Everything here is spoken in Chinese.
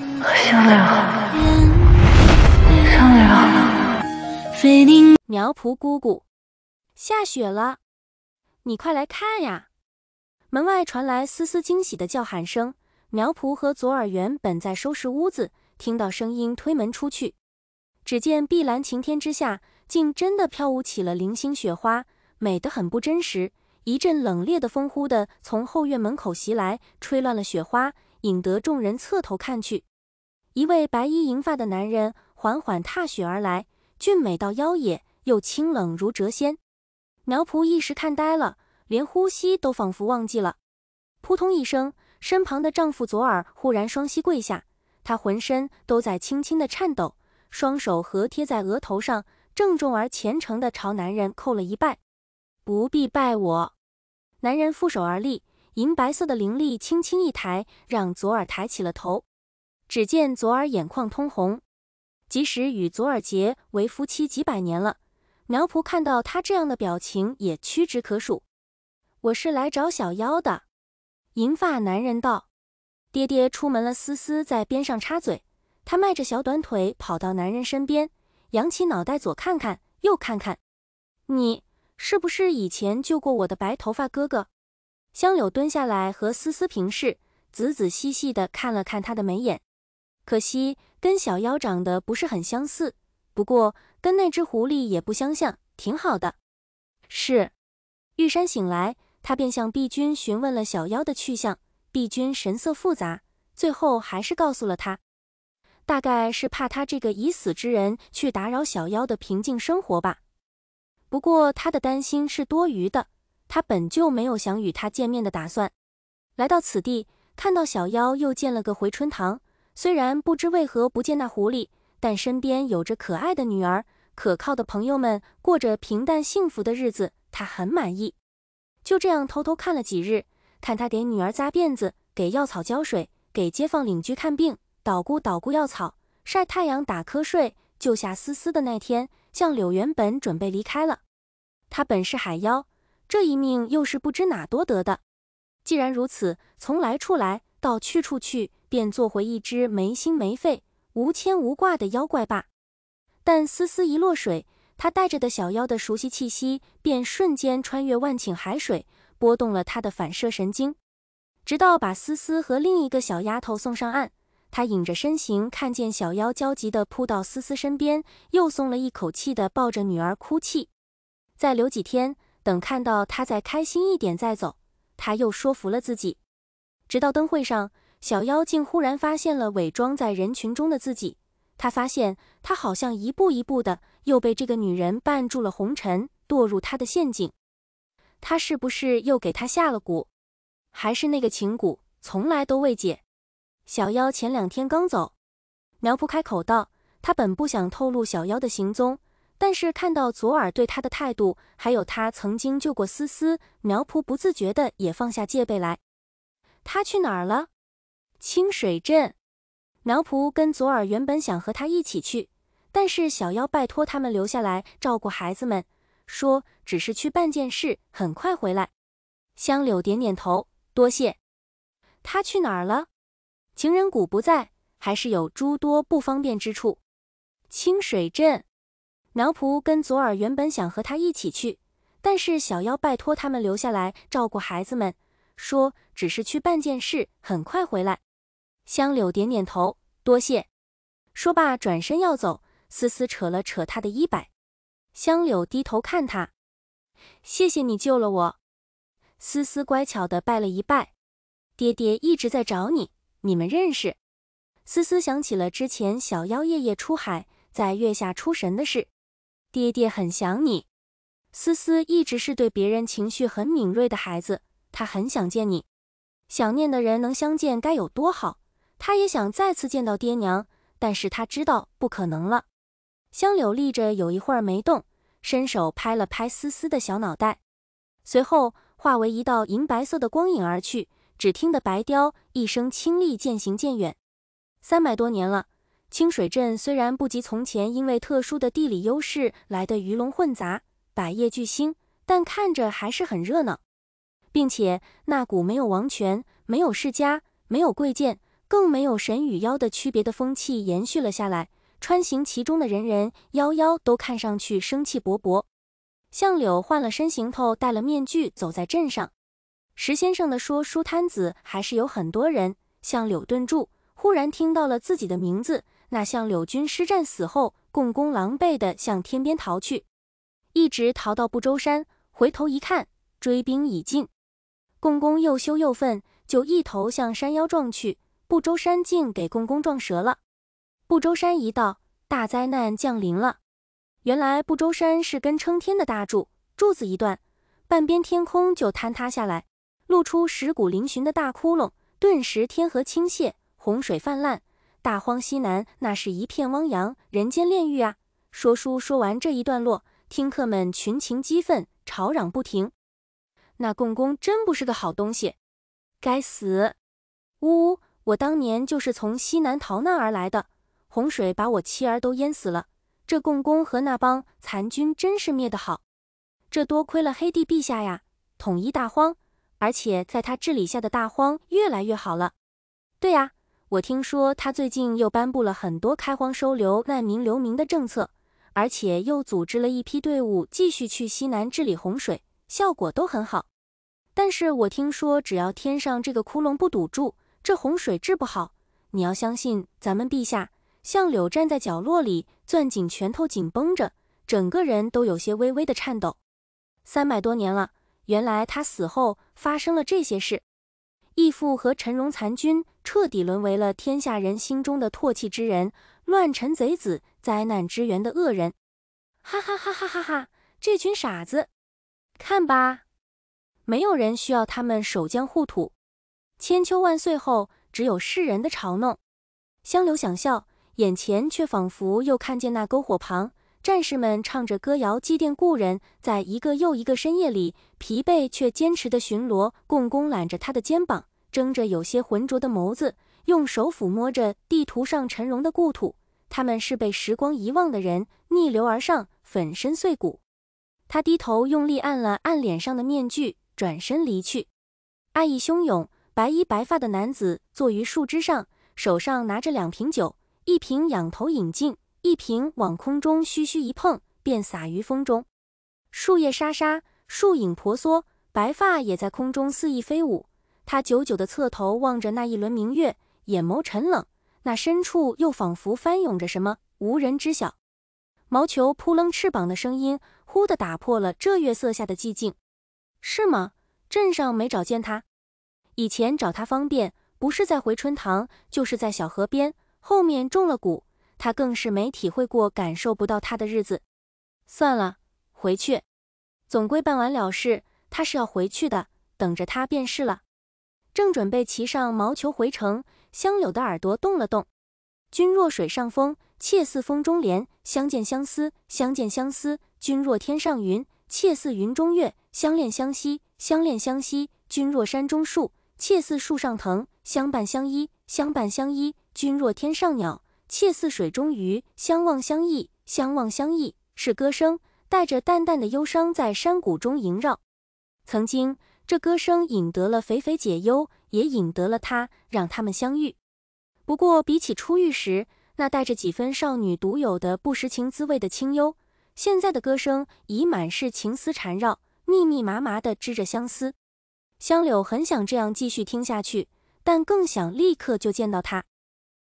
上梁了，上梁了！苗圃姑姑，下雪了，你快来看呀！门外传来丝丝惊喜的叫喊声。苗圃和左耳原本在收拾屋子，听到声音推门出去，只见碧蓝晴天之下，竟真的飘舞起了零星雪花，美得很不真实。一阵冷冽的风呼地从后院门口袭来，吹乱了雪花，引得众人侧头看去。一位白衣银发的男人缓缓踏雪而来，俊美到妖冶，又清冷如谪仙。苗圃一时看呆了，连呼吸都仿佛忘记了。扑通一声，身旁的丈夫左耳忽然双膝跪下，他浑身都在轻轻的颤抖，双手合贴在额头上，郑重而虔诚地朝男人叩了一拜。不必拜我，男人负手而立，银白色的灵力轻轻一抬，让左耳抬起了头。只见左耳眼眶通红，即使与左耳杰为夫妻几百年了，苗圃看到他这样的表情也屈指可数。我是来找小妖的，银发男人道。爹爹出门了，思思在边上插嘴。他迈着小短腿跑到男人身边，扬起脑袋左看看右看看。你是不是以前救过我的白头发哥哥？香柳蹲下来和思思平视，仔仔细细地看了看他的眉眼。可惜跟小妖长得不是很相似，不过跟那只狐狸也不相像，挺好的。是，玉山醒来，他便向碧君询问了小妖的去向。碧君神色复杂，最后还是告诉了他，大概是怕他这个已死之人去打扰小妖的平静生活吧。不过他的担心是多余的，他本就没有想与他见面的打算。来到此地，看到小妖又建了个回春堂。虽然不知为何不见那狐狸，但身边有着可爱的女儿、可靠的朋友们，过着平淡幸福的日子，他很满意。就这样偷偷看了几日，看他给女儿扎辫子，给药草浇水，给街坊邻居看病，捣鼓捣鼓药草，晒太阳打瞌睡。救下思思的那天，向柳原本准备离开了。他本是海妖，这一命又是不知哪多得的。既然如此，从来处来到去处去。便做回一只没心没肺、无牵无挂的妖怪罢。但思思一落水，他带着的小妖的熟悉气息便瞬间穿越万顷海水，拨动了他的反射神经。直到把思思和另一个小丫头送上岸，他隐着身形，看见小妖焦急地扑到思思身边，又松了一口气地抱着女儿哭泣。再留几天，等看到她再开心一点再走。他又说服了自己，直到灯会上。小妖竟忽然发现了伪装在人群中的自己，他发现他好像一步一步的又被这个女人绊住了红尘，堕入她的陷阱。他是不是又给他下了蛊？还是那个情蛊从来都未解？小妖前两天刚走，苗圃开口道：“他本不想透露小妖的行踪，但是看到左耳对他的态度，还有他曾经救过思思，苗圃不自觉的也放下戒备来。他去哪儿了？”清水镇苗圃跟左耳原本想和他一起去，但是小妖拜托他们留下来照顾孩子们，说只是去办件事，很快回来。香柳点点头，多谢。他去哪儿了？情人谷不在，还是有诸多不方便之处。清水镇苗圃跟左耳原本想和他一起去，但是小妖拜托他们留下来照顾孩子们，说只是去办件事，很快回来。香柳点点头，多谢。说罢，转身要走，思思扯了扯他的衣摆。香柳低头看他，谢谢你救了我。思思乖巧地拜了一拜。爹爹一直在找你，你们认识？思思想起了之前小妖夜夜出海，在月下出神的事。爹爹很想你。思思一直是对别人情绪很敏锐的孩子，他很想见你，想念的人能相见该有多好。他也想再次见到爹娘，但是他知道不可能了。香柳立着有一会儿没动，伸手拍了拍思思的小脑袋，随后化为一道银白色的光影而去。只听得白雕一声清丽，渐行渐远。三百多年了，清水镇虽然不及从前，因为特殊的地理优势来的鱼龙混杂，百业巨兴，但看着还是很热闹。并且那股没有王权，没有世家，没有贵贱。更没有神与妖的区别的风气延续了下来，穿行其中的人人妖妖都看上去生气勃勃。向柳换了身行头，戴了面具，走在镇上。石先生的说书摊子还是有很多人。向柳顿住，忽然听到了自己的名字。那向柳军师战死后，共工狼狈地向天边逃去，一直逃到不周山。回头一看，追兵已尽。共工又羞又愤，就一头向山腰撞去。不周山竟给共工撞折了，不周山一道，大灾难降临了。原来不周山是根撑天的大柱，柱子一断，半边天空就坍塌下来，露出石骨嶙峋的大窟窿。顿时天河倾泻，洪水泛滥，大荒西南那是一片汪洋，人间炼狱啊！说书说完这一段落，听客们群情激愤，吵嚷不停。那共工真不是个好东西，该死！呜呜。我当年就是从西南逃难而来的，洪水把我妻儿都淹死了。这共工和那帮残军真是灭得好，这多亏了黑帝陛下呀！统一大荒，而且在他治理下的大荒越来越好了。对呀，我听说他最近又颁布了很多开荒、收留难民、流民的政策，而且又组织了一批队伍继续去西南治理洪水，效果都很好。但是我听说，只要天上这个窟窿不堵住，这洪水治不好，你要相信咱们陛下。相柳站在角落里，攥紧拳头，紧绷着，整个人都有些微微的颤抖。三百多年了，原来他死后发生了这些事。义父和陈荣残军彻底沦为了天下人心中的唾弃之人，乱臣贼子，灾难之源的恶人。哈哈哈哈哈哈！这群傻子，看吧，没有人需要他们守疆护土。千秋万岁后，只有世人的嘲弄。香柳想笑，眼前却仿佛又看见那篝火旁，战士们唱着歌谣祭奠故人，在一个又一个深夜里，疲惫却坚持的巡逻。共工揽着他的肩膀，睁着有些浑浊的眸子，用手抚摸着地图上陈荣的故土。他们是被时光遗忘的人，逆流而上，粉身碎骨。他低头用力按了按脸上的面具，转身离去，爱意汹涌。白衣白发的男子坐于树枝上，手上拿着两瓶酒，一瓶仰头饮尽，一瓶往空中虚虚一碰，便洒于风中。树叶沙沙，树影婆娑，白发也在空中肆意飞舞。他久久的侧头望着那一轮明月，眼眸沉冷。那深处又仿佛翻涌着什么，无人知晓。毛球扑棱翅膀的声音，忽地打破了这月色下的寂静。是吗？镇上没找见他。以前找他方便，不是在回春堂，就是在小河边。后面中了蛊，他更是没体会过，感受不到他的日子。算了，回去，总归办完了事，他是要回去的，等着他便是了。正准备骑上毛球回城，香柳的耳朵动了动。君若水上风，妾似风中莲，相见相思，相见相思。君若天上云，妾似云中月，相恋相惜，相恋相惜。君若山中树。妾似树上藤，相伴相依，相伴相依。君若天上鸟，妾似水中鱼，相望相忆，相望相忆。是歌声，带着淡淡的忧伤，在山谷中萦绕。曾经，这歌声引得了肥肥解忧，也引得了他，让他们相遇。不过，比起初遇时那带着几分少女独有的不识情滋味的清幽，现在的歌声已满是情丝缠绕，密密麻麻地织着相思。香柳很想这样继续听下去，但更想立刻就见到他。